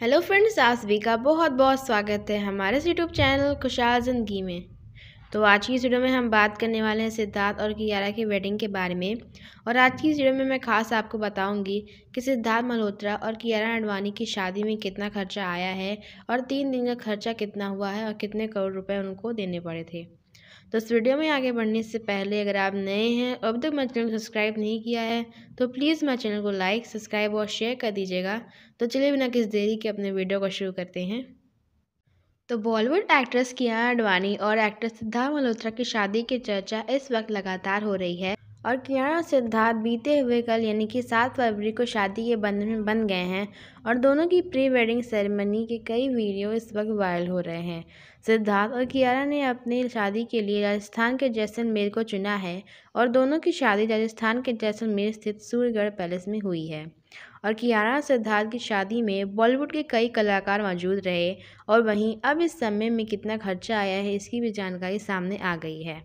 hello friends आज भी का बहुत बहुत स्वागत है हमारे यूट्यूब चैनल खुशहाल ज़िंदगी में तो आज की इस वीडियो में हम बात करने वाले हैं सिद्धार्थ और कियारा की वेडिंग के बारे में और आज की इस वीडियो में मैं खास आपको बताऊंगी कि सिद्धार्थ मल्होत्रा और कियारा अडवाणी की शादी में कितना खर्चा आया है और तीन दिन का खर्चा कितना हुआ है और कितने करोड़ रुपये उनको देने पड़े थे तो इस वीडियो में आगे बढ़ने से पहले अगर आप नए हैं अब तक मेरे चैनल सब्सक्राइब नहीं किया है तो प्लीज़ मेरे चैनल को लाइक सब्सक्राइब और शेयर कर दीजिएगा तो चलिए बिना किस देरी के अपने वीडियो को शुरू करते हैं तो बॉलीवुड एक्ट्रेस किया अडवाणी और एक्ट्रेस सिद्धार्थ मल्होत्रा की शादी की चर्चा इस वक्त लगातार हो रही है और कियारा और सिद्धार्थ बीते हुए कल यानी कि सात फरवरी को शादी के बंधन में बन गए हैं और दोनों की प्री वेडिंग सेरेमनी के कई वीडियो इस वक्त वायरल हो रहे हैं सिद्धार्थ और कियारा ने अपनी शादी के लिए राजस्थान के जैसलमेर को चुना है और दोनों की शादी राजस्थान के जैसलमेर स्थित सूर्यगढ़ पैलेस में हुई है और कियारा सिद्धार्थ की शादी में बॉलीवुड के कई कलाकार मौजूद रहे और वहीं अब इस समय में कितना खर्चा आया है इसकी भी जानकारी सामने आ गई है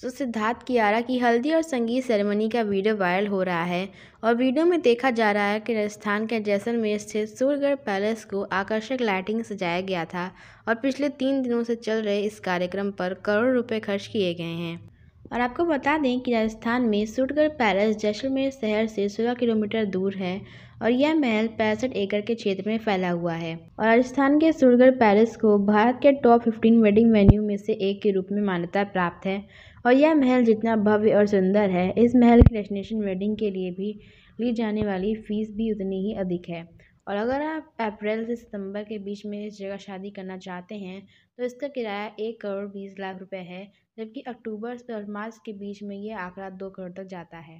सो सिद्धार्थ कियारा की हल्दी और संगीत सेरेमनी का वीडियो वायरल हो रहा है और वीडियो में देखा जा रहा है कि राजस्थान के जैसलमेर स्थित सूरगढ़ पैलेस को आकर्षक लाइटिंग सजाया गया था और पिछले तीन दिनों से चल रहे इस कार्यक्रम पर करोड़ों रुपए खर्च किए गए हैं और आपको बता दें कि राजस्थान में सूटगढ़ पैलेस जैसलमेर शहर से सोलह किलोमीटर दूर है और यह महल पैंसठ एकड़ के क्षेत्र में फैला हुआ है और राजस्थान के सूटगढ़ पैलेस को भारत के टॉप 15 वेडिंग वेन्यू में से एक के रूप में मान्यता प्राप्त है और यह महल जितना भव्य और सुंदर है इस महल की डेस्टिनेशन वेडिंग के लिए भी ली जाने वाली फ़ीस भी उतनी ही अधिक है और अगर आप अप्रैल से सितंबर के बीच में इस जगह शादी करना चाहते हैं तो इसका किराया एक करोड़ बीस लाख रुपए है जबकि अक्टूबर और मार्च के बीच में ये आंकड़ा दो करोड़ तक जाता है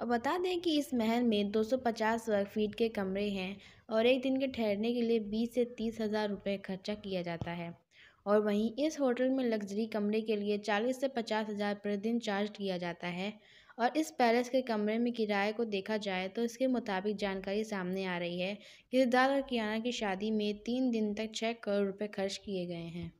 और बता दें कि इस महल में 250 वर्ग फीट के कमरे हैं और एक दिन के ठहरने के लिए 20 से तीस हज़ार रुपये खर्चा किया जाता है और वहीं इस होटल में लग्जरी कमरे के लिए 40 से पचास हज़ार प्रतिदिन चार्ज किया जाता है और इस पैलेस के कमरे में किराए को देखा जाए तो इसके मुताबिक जानकारी सामने आ रही है कि सिद्धार्थ और कियाना की शादी में तीन दिन तक छः करोड़ रुपये खर्च किए गए हैं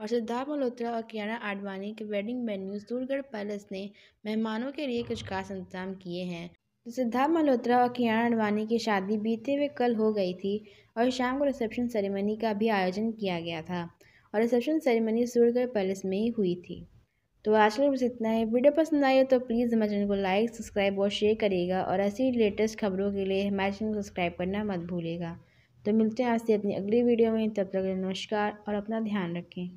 और सिद्धार्थ मल्होत्रा और कियाना आडवाणी के वेडिंग मेन्यू सूरगढ़ पैलेस ने मेहमानों के लिए कुछ खास इंतजाम किए हैं सिद्धार्थ मल्होत्रा और कियाना आडवाणी की शादी बीते हुए कल हो गई थी और शाम को रिसेप्शन सेरेमनी का भी आयोजन किया गया था और रिसेप्शन सेरेमनी सूरगढ़ पैलेस में ही हुई थी तो आज के बस इतना ही वीडियो पसंद आई हो तो प्लीज़ हमारे चैनल को लाइक सब्सक्राइब और शेयर करिएगा और ऐसी लेटेस्ट खबरों के लिए हमारे चैनल को सब्सक्राइब करना मत भूलिएगा तो मिलते हैं आपसे अपनी अगली वीडियो में तब तक नमस्कार और अपना ध्यान रखें